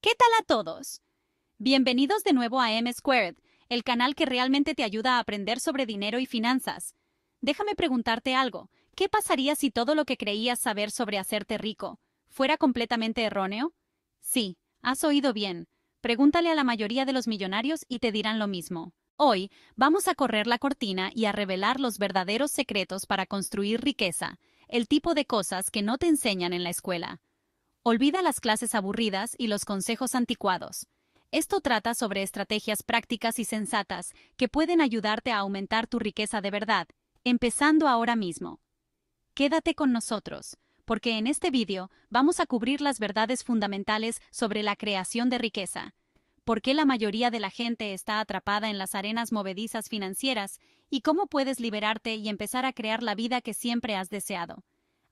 ¿Qué tal a todos? Bienvenidos de nuevo a M Squared, el canal que realmente te ayuda a aprender sobre dinero y finanzas. Déjame preguntarte algo, ¿qué pasaría si todo lo que creías saber sobre hacerte rico fuera completamente erróneo? Sí, has oído bien. Pregúntale a la mayoría de los millonarios y te dirán lo mismo. Hoy vamos a correr la cortina y a revelar los verdaderos secretos para construir riqueza, el tipo de cosas que no te enseñan en la escuela. Olvida las clases aburridas y los consejos anticuados. Esto trata sobre estrategias prácticas y sensatas que pueden ayudarte a aumentar tu riqueza de verdad, empezando ahora mismo. Quédate con nosotros, porque en este vídeo vamos a cubrir las verdades fundamentales sobre la creación de riqueza, por qué la mayoría de la gente está atrapada en las arenas movedizas financieras y cómo puedes liberarte y empezar a crear la vida que siempre has deseado.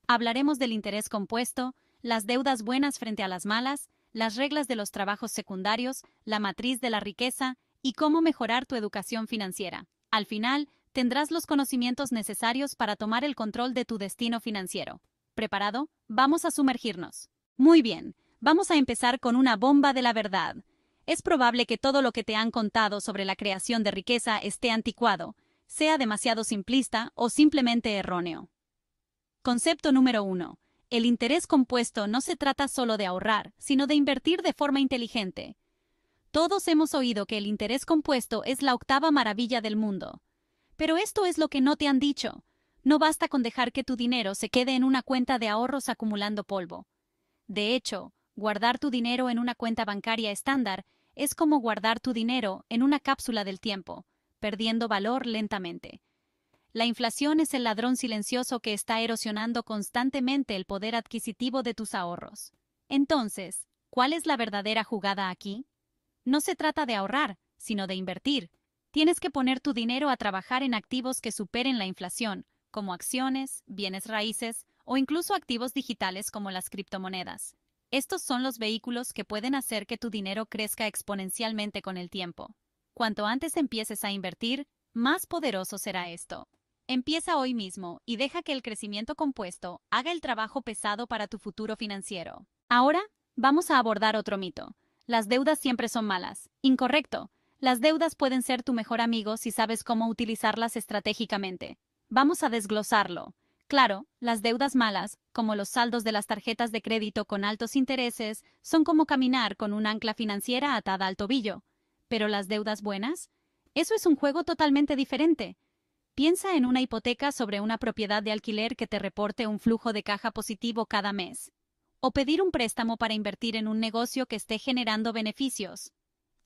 Hablaremos del interés compuesto, las deudas buenas frente a las malas, las reglas de los trabajos secundarios, la matriz de la riqueza y cómo mejorar tu educación financiera. Al final, tendrás los conocimientos necesarios para tomar el control de tu destino financiero. ¿Preparado? Vamos a sumergirnos. Muy bien, vamos a empezar con una bomba de la verdad. Es probable que todo lo que te han contado sobre la creación de riqueza esté anticuado, sea demasiado simplista o simplemente erróneo. Concepto número 1. El interés compuesto no se trata solo de ahorrar, sino de invertir de forma inteligente. Todos hemos oído que el interés compuesto es la octava maravilla del mundo. Pero esto es lo que no te han dicho. No basta con dejar que tu dinero se quede en una cuenta de ahorros acumulando polvo. De hecho, guardar tu dinero en una cuenta bancaria estándar es como guardar tu dinero en una cápsula del tiempo, perdiendo valor lentamente. La inflación es el ladrón silencioso que está erosionando constantemente el poder adquisitivo de tus ahorros. Entonces, ¿cuál es la verdadera jugada aquí? No se trata de ahorrar, sino de invertir. Tienes que poner tu dinero a trabajar en activos que superen la inflación, como acciones, bienes raíces o incluso activos digitales como las criptomonedas. Estos son los vehículos que pueden hacer que tu dinero crezca exponencialmente con el tiempo. Cuanto antes empieces a invertir, más poderoso será esto. Empieza hoy mismo y deja que el crecimiento compuesto haga el trabajo pesado para tu futuro financiero. Ahora, vamos a abordar otro mito. Las deudas siempre son malas. Incorrecto. Las deudas pueden ser tu mejor amigo si sabes cómo utilizarlas estratégicamente. Vamos a desglosarlo. Claro, las deudas malas, como los saldos de las tarjetas de crédito con altos intereses, son como caminar con un ancla financiera atada al tobillo. Pero las deudas buenas? Eso es un juego totalmente diferente. Piensa en una hipoteca sobre una propiedad de alquiler que te reporte un flujo de caja positivo cada mes, o pedir un préstamo para invertir en un negocio que esté generando beneficios.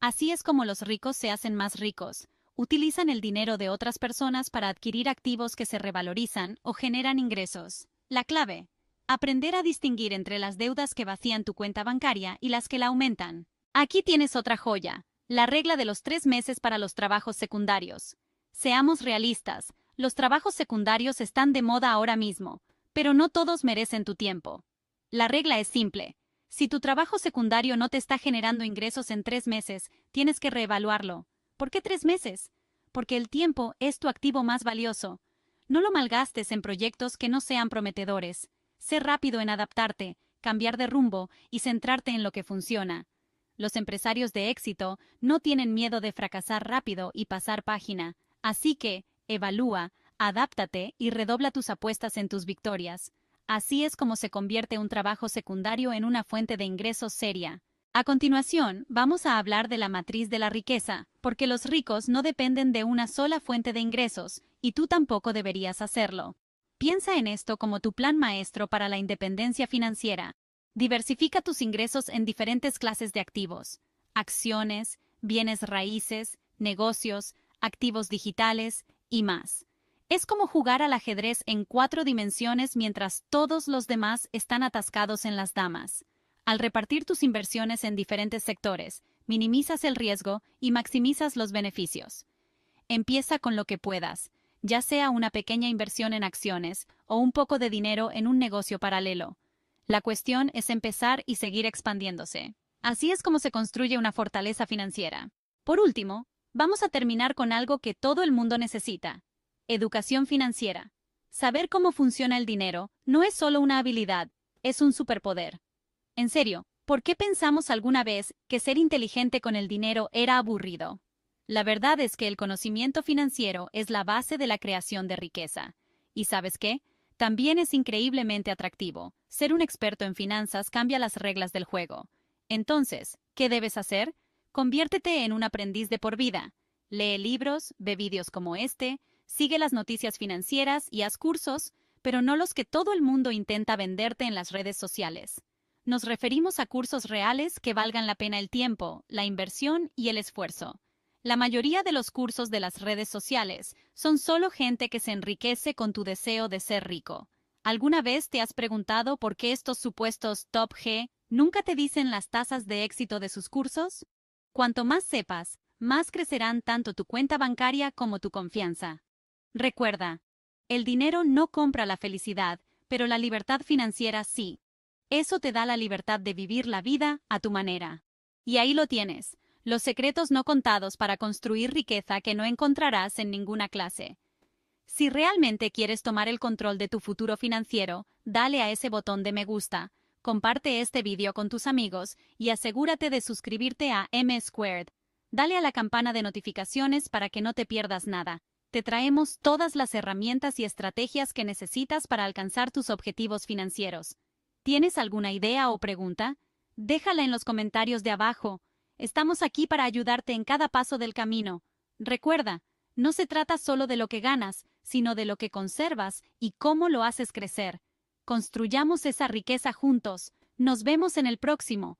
Así es como los ricos se hacen más ricos, utilizan el dinero de otras personas para adquirir activos que se revalorizan o generan ingresos. La clave, aprender a distinguir entre las deudas que vacían tu cuenta bancaria y las que la aumentan. Aquí tienes otra joya, la regla de los tres meses para los trabajos secundarios. Seamos realistas, los trabajos secundarios están de moda ahora mismo, pero no todos merecen tu tiempo. La regla es simple. Si tu trabajo secundario no te está generando ingresos en tres meses, tienes que reevaluarlo. ¿Por qué tres meses? Porque el tiempo es tu activo más valioso. No lo malgastes en proyectos que no sean prometedores. Sé rápido en adaptarte, cambiar de rumbo y centrarte en lo que funciona. Los empresarios de éxito no tienen miedo de fracasar rápido y pasar página. Así que, evalúa, adáptate y redobla tus apuestas en tus victorias. Así es como se convierte un trabajo secundario en una fuente de ingresos seria. A continuación, vamos a hablar de la matriz de la riqueza, porque los ricos no dependen de una sola fuente de ingresos, y tú tampoco deberías hacerlo. Piensa en esto como tu plan maestro para la independencia financiera. Diversifica tus ingresos en diferentes clases de activos, acciones, bienes raíces, negocios, activos digitales y más. Es como jugar al ajedrez en cuatro dimensiones mientras todos los demás están atascados en las damas. Al repartir tus inversiones en diferentes sectores, minimizas el riesgo y maximizas los beneficios. Empieza con lo que puedas, ya sea una pequeña inversión en acciones o un poco de dinero en un negocio paralelo. La cuestión es empezar y seguir expandiéndose. Así es como se construye una fortaleza financiera. Por último, Vamos a terminar con algo que todo el mundo necesita. Educación financiera. Saber cómo funciona el dinero no es solo una habilidad, es un superpoder. En serio, ¿por qué pensamos alguna vez que ser inteligente con el dinero era aburrido? La verdad es que el conocimiento financiero es la base de la creación de riqueza. ¿Y sabes qué? También es increíblemente atractivo. Ser un experto en finanzas cambia las reglas del juego. Entonces, ¿qué debes hacer? Conviértete en un aprendiz de por vida. Lee libros, ve vídeos como este, sigue las noticias financieras y haz cursos, pero no los que todo el mundo intenta venderte en las redes sociales. Nos referimos a cursos reales que valgan la pena el tiempo, la inversión y el esfuerzo. La mayoría de los cursos de las redes sociales son solo gente que se enriquece con tu deseo de ser rico. ¿Alguna vez te has preguntado por qué estos supuestos top G nunca te dicen las tasas de éxito de sus cursos? Cuanto más sepas, más crecerán tanto tu cuenta bancaria como tu confianza. Recuerda, el dinero no compra la felicidad, pero la libertad financiera sí. Eso te da la libertad de vivir la vida a tu manera. Y ahí lo tienes, los secretos no contados para construir riqueza que no encontrarás en ninguna clase. Si realmente quieres tomar el control de tu futuro financiero, dale a ese botón de me gusta, comparte este vídeo con tus amigos y asegúrate de suscribirte a M Squared. Dale a la campana de notificaciones para que no te pierdas nada. Te traemos todas las herramientas y estrategias que necesitas para alcanzar tus objetivos financieros. ¿Tienes alguna idea o pregunta? Déjala en los comentarios de abajo. Estamos aquí para ayudarte en cada paso del camino. Recuerda, no se trata solo de lo que ganas, sino de lo que conservas y cómo lo haces crecer. Construyamos esa riqueza juntos. Nos vemos en el próximo.